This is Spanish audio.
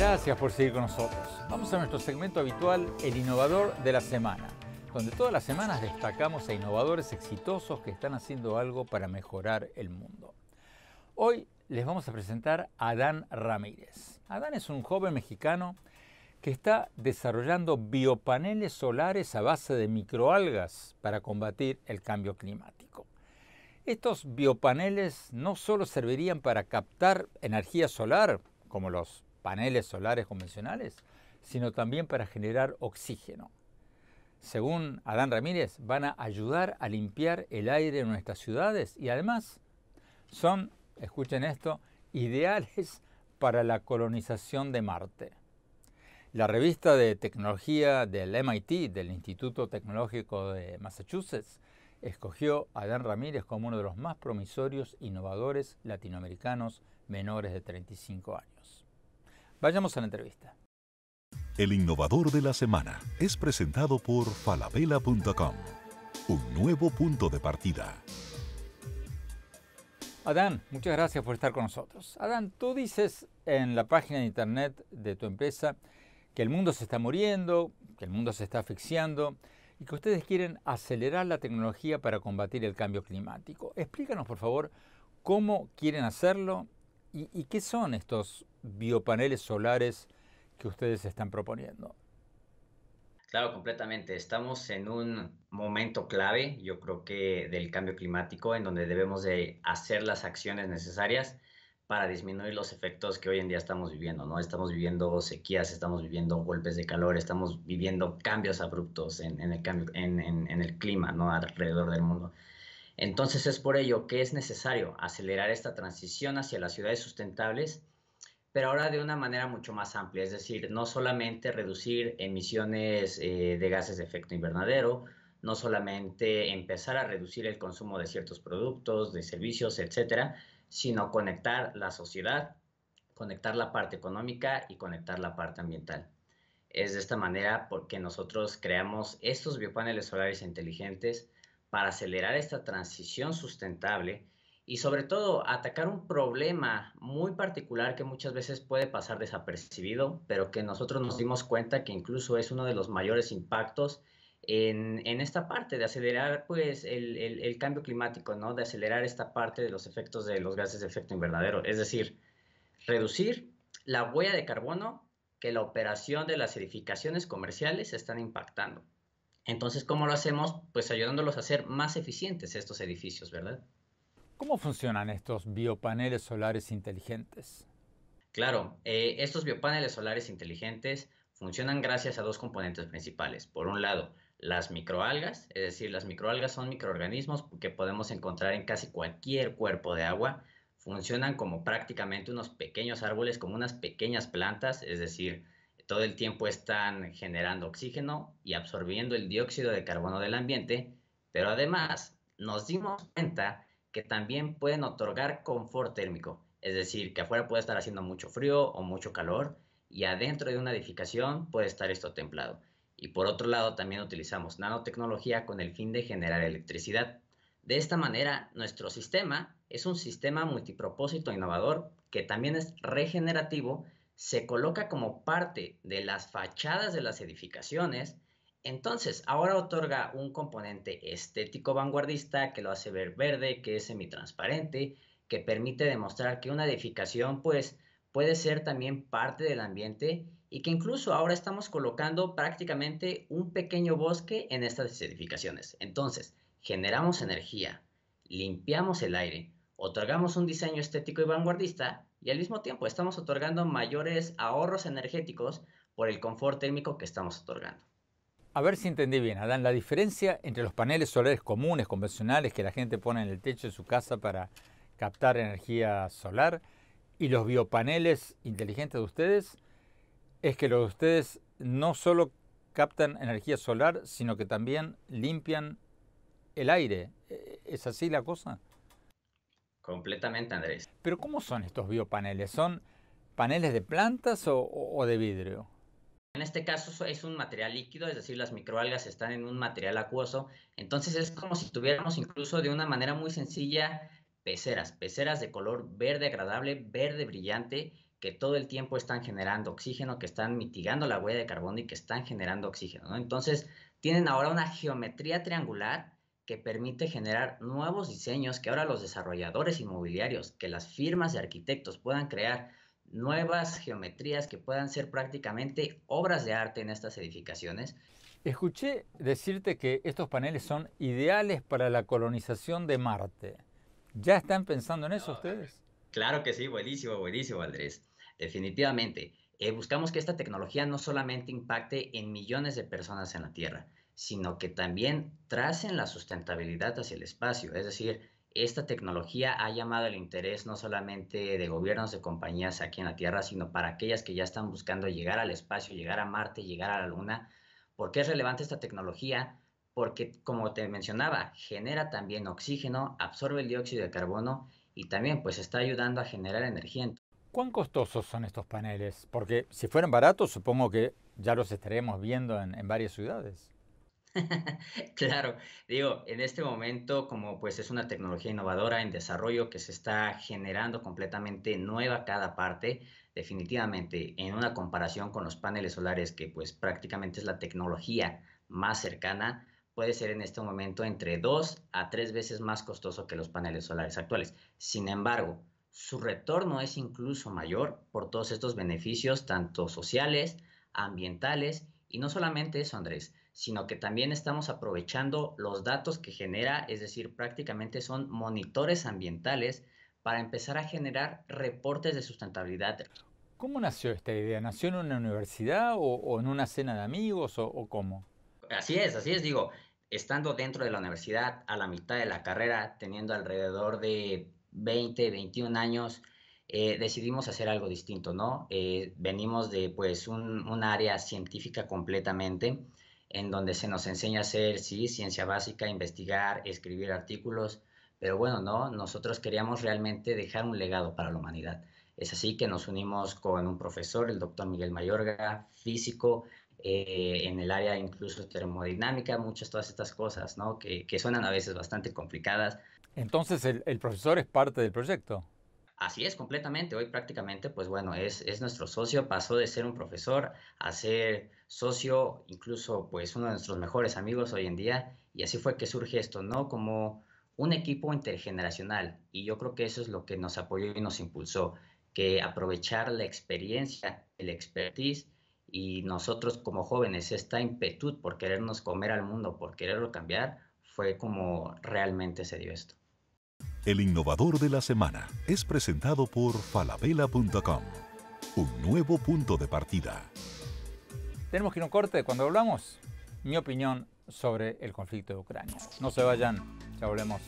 Gracias por seguir con nosotros. Vamos a nuestro segmento habitual, el innovador de la semana, donde todas las semanas destacamos a innovadores exitosos que están haciendo algo para mejorar el mundo. Hoy les vamos a presentar a Adán Ramírez. Adán es un joven mexicano que está desarrollando biopaneles solares a base de microalgas para combatir el cambio climático. Estos biopaneles no solo servirían para captar energía solar, como los paneles solares convencionales, sino también para generar oxígeno. Según Adán Ramírez, van a ayudar a limpiar el aire en nuestras ciudades y además son, escuchen esto, ideales para la colonización de Marte. La revista de tecnología del MIT, del Instituto Tecnológico de Massachusetts, escogió a Adán Ramírez como uno de los más promisorios innovadores latinoamericanos menores de 35 años. Vayamos a la entrevista. El innovador de la semana es presentado por falabella.com, un nuevo punto de partida. Adán, muchas gracias por estar con nosotros. Adán, tú dices en la página de internet de tu empresa que el mundo se está muriendo, que el mundo se está asfixiando y que ustedes quieren acelerar la tecnología para combatir el cambio climático. Explícanos, por favor, cómo quieren hacerlo y, y qué son estos biopaneles solares que ustedes están proponiendo. Claro, completamente. Estamos en un momento clave, yo creo que del cambio climático, en donde debemos de hacer las acciones necesarias para disminuir los efectos que hoy en día estamos viviendo, ¿no? Estamos viviendo sequías, estamos viviendo golpes de calor, estamos viviendo cambios abruptos en, el, en el clima, ¿no? Alrededor del mundo. Entonces es por ello que es necesario acelerar esta transición hacia las ciudades sustentables pero ahora de una manera mucho más amplia, es decir, no solamente reducir emisiones eh, de gases de efecto invernadero, no solamente empezar a reducir el consumo de ciertos productos, de servicios, etcétera, sino conectar la sociedad, conectar la parte económica y conectar la parte ambiental. Es de esta manera porque nosotros creamos estos biopaneles solares inteligentes para acelerar esta transición sustentable y sobre todo atacar un problema muy particular que muchas veces puede pasar desapercibido, pero que nosotros nos dimos cuenta que incluso es uno de los mayores impactos en, esta parte de acelerar pues el, cambio climático, ¿no? De acelerar esta parte de los efectos de los gases de efecto invernadero, es decir, reducir la huella de carbono que la operación de las edificaciones comerciales están impactando. Entonces, ¿cómo lo hacemos? Pues ayudándolos a ser más eficientes estos edificios, ¿verdad? ¿Cómo funcionan estos biopaneles solares inteligentes? Claro, eh, estos biopaneles solares inteligentes funcionan gracias a dos componentes principales. Por un lado, las microalgas, es decir, las microalgas son microorganismos que podemos encontrar en casi cualquier cuerpo de agua. Funcionan como prácticamente unos pequeños árboles, como unas pequeñas plantas, es decir, todo el tiempo están generando oxígeno y absorbiendo el dióxido de carbono del ambiente, pero además nos dimos cuenta que también pueden otorgar confort térmico, es decir, que afuera puede estar haciendo mucho frío o mucho calor y adentro de una edificación puede estar esto templado. Y por otro lado, también utilizamos nanotecnología con el fin de generar electricidad. De esta manera, nuestro sistema es un sistema multipropósito innovador que también es regenerativo, se coloca como parte de las fachadas de las edificaciones, entonces, ahora otorga un componente estético vanguardista que lo hace ver verde, que es semitransparente, que permite demostrar que una edificación pues puede ser también parte del ambiente y que incluso ahora estamos colocando prácticamente un pequeño bosque en estas edificaciones. Entonces, generamos energía, limpiamos el aire, otorgamos un diseño estético y vanguardista y al mismo tiempo estamos otorgando mayores ahorros energéticos por el confort térmico que estamos otorgando. A ver si entendí bien, Adán, la diferencia entre los paneles solares comunes, convencionales, que la gente pone en el techo de su casa para captar energía solar, y los biopaneles inteligentes de ustedes, es que los de ustedes no solo captan energía solar, sino que también limpian el aire. ¿E-, ¿Es así la cosa? Completamente, Andrés. Pero ¿cómo son estos biopaneles? ¿Son paneles de plantas o, o de vidrio? En este caso es un material líquido, es decir, las microalgas están en un material acuoso, entonces es como si tuviéramos incluso de una manera muy sencilla peceras, peceras de color verde agradable, verde brillante, que todo el tiempo están generando oxígeno, que están mitigando la huella de carbono y que están generando oxígeno. Entonces, tienen ahora una geometría triangular que permite generar nuevos diseños que ahora los desarrolladores inmobiliarios, que las firmas de arquitectos puedan crear nuevas geometrías que puedan ser prácticamente obras de arte en estas edificaciones. Escuché decirte que estos paneles son ideales para la colonización de Marte. ¿Ya están pensando en eso ustedes? Claro que sí, buenísimo, buenísimo, Andrés. Definitivamente. Eh, buscamos que esta tecnología no solamente impacte en millones de personas en la Tierra, sino que también tracen la sustentabilidad hacia el espacio, es decir, esta tecnología ha llamado el interés no solamente de gobiernos, de compañías aquí en la Tierra, sino para aquellas que ya están buscando llegar al espacio, llegar a Marte, llegar a la Luna. ¿Por qué es relevante esta tecnología? Porque, como te mencionaba, genera también oxígeno, absorbe el dióxido de carbono y también pues está ayudando a generar energía. ¿Cuán costosos son estos paneles? Porque si fueran baratos, supongo que ya los estaremos viendo en varias ciudades. claro, digo, en este momento, como pues es una tecnología innovadora en desarrollo que se está generando completamente nueva cada parte, definitivamente en una comparación con los paneles solares, que pues prácticamente es la tecnología más cercana, puede ser en este momento entre dos a tres veces más costoso que los paneles solares actuales. Sin embargo, su retorno es incluso mayor por todos estos beneficios, tanto sociales, ambientales, y no solamente eso, Andrés, sino que también estamos aprovechando los datos que genera, es decir, prácticamente son monitores ambientales para empezar a generar reportes de sustentabilidad. ¿Cómo nació esta idea? ¿Nació en una universidad o, en una cena de amigos o, cómo? Así es, así es, digo, estando dentro de la universidad a la mitad de la carrera, teniendo alrededor de 20, 21 años, eh, decidimos hacer algo distinto, ¿no? Eh, venimos de pues un, un, área científica completamente en donde se nos enseña a hacer, sí, ciencia básica, investigar, escribir artículos, pero bueno, no, nosotros queríamos realmente dejar un legado para la humanidad. Es así que nos unimos con un profesor, el doctor Miguel Mayorga, físico, eh, en el área incluso termodinámica, muchas todas estas cosas, ¿no? Que, suenan a veces bastante complicadas. Entonces, el profesor es parte del proyecto. Así es, completamente. Hoy prácticamente, pues bueno, es, nuestro socio. Pasó de ser un profesor a ser socio, incluso pues uno de nuestros mejores amigos hoy en día. Y así fue que surge esto, ¿no? Como un equipo intergeneracional. Y yo creo que eso es lo que nos apoyó y nos impulsó, que aprovechar la experiencia, el expertise y nosotros como jóvenes, esta impetu por querernos comer al mundo, por quererlo cambiar, fue como realmente se dio esto. El innovador de la semana es presentado por falabella.com, un nuevo punto de partida. Tenemos que ir a un corte cuando hablamos mi opinión sobre el conflicto de Ucrania. No se vayan, ya volvemos.